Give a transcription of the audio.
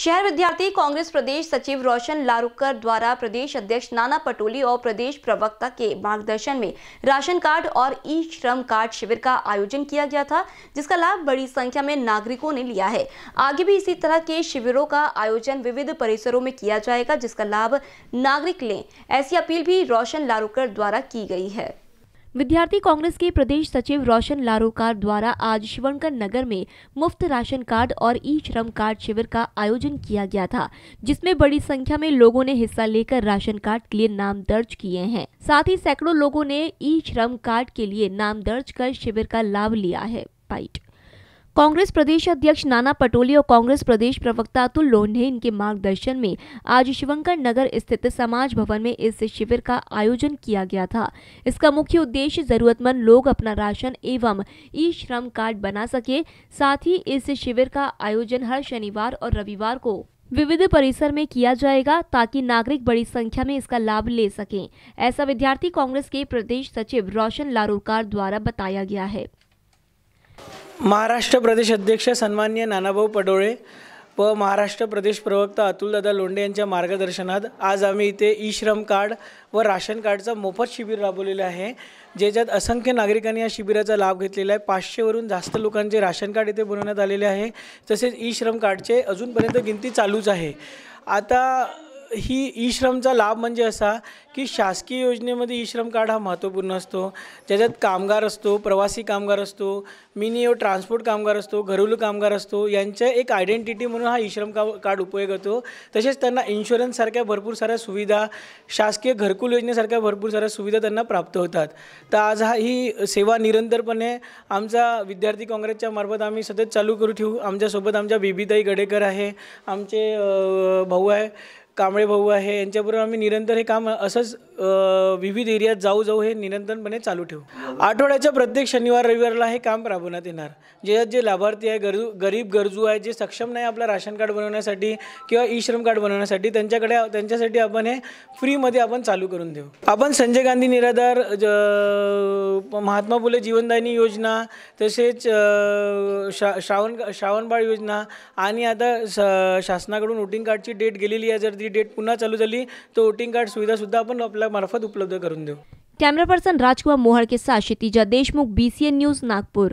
शहर विद्यार्थी कांग्रेस प्रदेश सचिव रोशन लारुकर द्वारा प्रदेश अध्यक्ष नाना पटोली और प्रदेश प्रवक्ता के मार्गदर्शन में राशन कार्ड और ई श्रम कार्ड शिविर का आयोजन किया गया था जिसका लाभ बड़ी संख्या में नागरिकों ने लिया है आगे भी इसी तरह के शिविरों का आयोजन विविध परिसरों में किया जाएगा जिसका लाभ नागरिक लें ऐसी अपील भी रोशन लारुकर द्वारा की गई है विद्यार्थी कांग्रेस के प्रदेश सचिव रोशन लारोकार द्वारा आज शिवंकर नगर में मुफ्त राशन कार्ड और ई श्रम कार्ड शिविर का आयोजन किया गया था जिसमें बड़ी संख्या में लोगों ने हिस्सा लेकर राशन कार्ड के लिए नाम दर्ज किए हैं साथ ही सैकड़ों लोगों ने ई श्रम कार्ड के लिए नाम दर्ज कर शिविर का लाभ लिया है पाइट कांग्रेस प्रदेश अध्यक्ष नाना पटोले और कांग्रेस प्रदेश प्रवक्ता अतुल लोन्ढे इनके मार्गदर्शन में आज शिवंकर नगर स्थित समाज भवन में इस शिविर का आयोजन किया गया था इसका मुख्य उद्देश्य जरूरतमंद लोग अपना राशन एवं ई श्रम कार्ड बना सके साथ ही इस शिविर का आयोजन हर शनिवार और रविवार को विविध परिसर में किया जाएगा ताकि नागरिक बड़ी संख्या में इसका लाभ ले सकें ऐसा विद्यार्थी कांग्रेस के प्रदेश सचिव रोशन लारोकार द्वारा बताया गया है महाराष्ट्र प्रदेश अध्यक्ष सन्मान्य नानाभाऊ पडोळे व महाराष्ट्र प्रदेश प्रवक्ता अतुलदादा लोंडे यांच्या मार्गदर्शनात आज आम्ही इथे ई श्रम कार्ड व राशन कार्डचं मोफत शिबिर राबवलेलं आहे ज्याच्यात असंख्य नागरिकांनी या शिबिराचा लाभ घेतलेला आहे पाचशेवरून जास्त लोकांचे राशन कार्ड इथे बनवण्यात आलेले आहे तसेच ई श्रम कार्डचे अजूनपर्यंत गिनती चालूच आहे आता ही ई श्रमचा लाभ म्हणजे असा की शासकीय योजनेमध्ये ई श्रम कार्ड हा महत्त्वपूर्ण असतो ज्याच्यात कामगार असतो प्रवासी कामगार असतो मिनियो ट्रान्सपोर्ट कामगार असतो घरेलू कामगार असतो यांच्या एक आयडेंटिटी म्हणून हा ई श्रम का कार्ड उपयोग होतो तसेच त्यांना इन्शुरन्ससारख्या भरपूर साऱ्या सुविधा शासकीय घरकुल योजनेसारख्या भरपूर साऱ्या सुविधा त्यांना प्राप्त होतात तर आज हा ही सेवा निरंतरपणे आमचा विद्यार्थी काँग्रेसच्या मार्फत आम्ही सतत चालू करू ठेवू आमच्यासोबत आमच्या बिबीताई गडेकर आहे आमचे भाऊ आहे कांबळे भाऊ आहे यांच्याबरोबर आम्ही निरंतर हे काम असंच विविध एरियात जाऊ जाऊ हे निरंतरपणे चालू ठेवू आठवड्याच्या प्रत्येक शनिवार रविवारला हे काम राबवण्यात येणार जे जे लाभार्थी आहे गरजू गरीब गरजू आहे जे सक्षम नाही आपलं राशन कार्ड बनवण्यासाठी किंवा ई श्रम कार्ड बनवण्यासाठी त्यांच्याकडे त्यांच्यासाठी आपण हे फ्रीमध्ये आपण चालू करून देऊ आपण संजय गांधी निराधार ज महात्मा फुले जीवनदायनी योजना तसेच शा श्रावण श्रावणबाळ योजना आणि आता शासनाकडून वोटिंग कार्डची डेट गेलेली आहे जर ती डेट पुन्हा चालू झाली तर वोटिंग कार्ड सुविधासुद्धा आपण आपल्या मार्फत उपलब्ध करून देऊ कॅमेरा पर्सन राजकुमार मोहळके साथ क्षितिजा देशमुख बीसीएन न्यूज नागपूर